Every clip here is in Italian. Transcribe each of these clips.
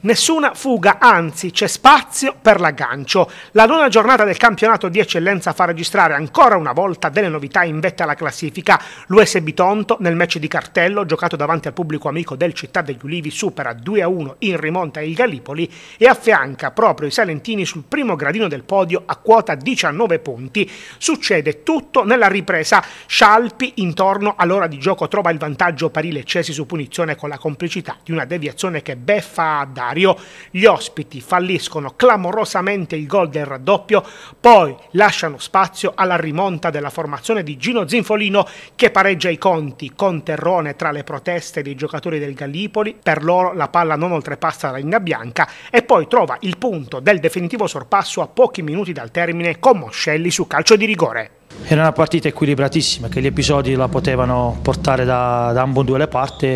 Nessuna fuga, anzi c'è spazio per l'aggancio. La nona giornata del campionato di eccellenza fa registrare ancora una volta delle novità in vetta alla classifica. L'USB Tonto nel match di cartello giocato davanti al pubblico amico del Città degli Ulivi supera 2-1 in rimonta il Gallipoli e affianca proprio i Salentini sul primo gradino del podio a quota 19 punti. Succede tutto nella ripresa. Scialpi intorno all'ora di gioco trova il vantaggio per i leccesi su punizione con la complicità di una deviazione che beffa da avversario. Gli ospiti falliscono clamorosamente il gol del raddoppio, poi lasciano spazio alla rimonta della formazione di Gino Zinfolino che pareggia i conti con Terrone tra le proteste dei giocatori del Gallipoli, per loro la palla non oltrepassa la linea bianca e poi trova il punto del definitivo sorpasso a pochi minuti dal termine con Moscelli su calcio di rigore. Era una partita equilibratissima, che gli episodi la potevano portare da, da due le parti,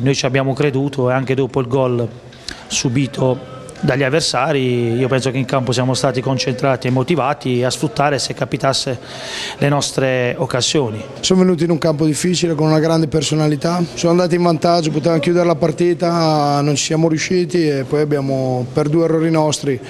noi ci abbiamo creduto e anche dopo il gol subito dagli avversari, io penso che in campo siamo stati concentrati e motivati a sfruttare se capitasse le nostre occasioni. Sono venuti in un campo difficile con una grande personalità, sono andati in vantaggio, potevano chiudere la partita, non ci siamo riusciti e poi abbiamo per due errori nostri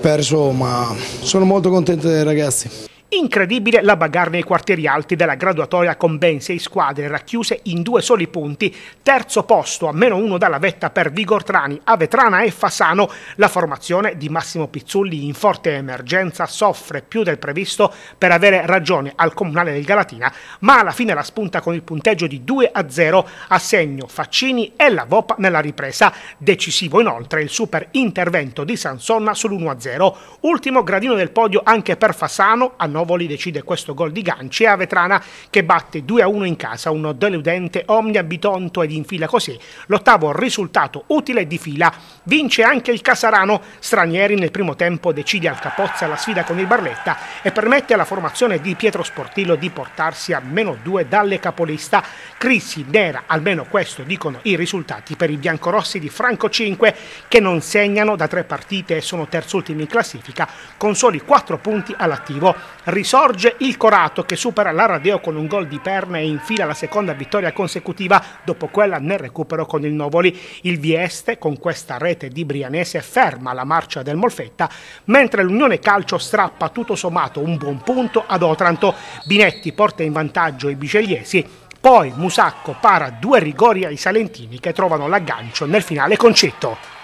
perso, ma sono molto contento dei ragazzi. Incredibile la bagarre nei quartieri alti della graduatoria con ben sei squadre racchiuse in due soli punti, terzo posto a meno uno dalla vetta per Vigortrani, Avetrana e Fasano, la formazione di Massimo Pizzulli in forte emergenza soffre più del previsto per avere ragione al comunale del Galatina, ma alla fine la spunta con il punteggio di 2 a 0 a segno Faccini e la Vopa nella ripresa, decisivo inoltre il super intervento di Sansonna sull'1 a 0, ultimo gradino del podio anche per Fasano a Novoli decide questo gol di Ganci e Avetrana che batte 2-1 in casa, un deludente Omnia Bitonto ed infila così l'ottavo risultato utile di fila. Vince anche il Casarano, Stranieri nel primo tempo decide al Capozza la sfida con il Barletta e permette alla formazione di Pietro Sportillo di portarsi a meno 2 dalle capolista. Crisi nera, almeno questo dicono i risultati per i biancorossi di Franco 5 che non segnano da tre partite e sono terzultimi in classifica con soli 4 punti all'attivo risorge il Corato che supera la l'Aradeo con un gol di Perna e infila la seconda vittoria consecutiva dopo quella nel recupero con il Novoli. Il Vieste con questa rete di Brianese ferma la marcia del Molfetta mentre l'Unione Calcio strappa tutto sommato un buon punto ad Otranto. Binetti porta in vantaggio i bicegliesi poi Musacco para due rigori ai salentini che trovano l'aggancio nel finale concetto.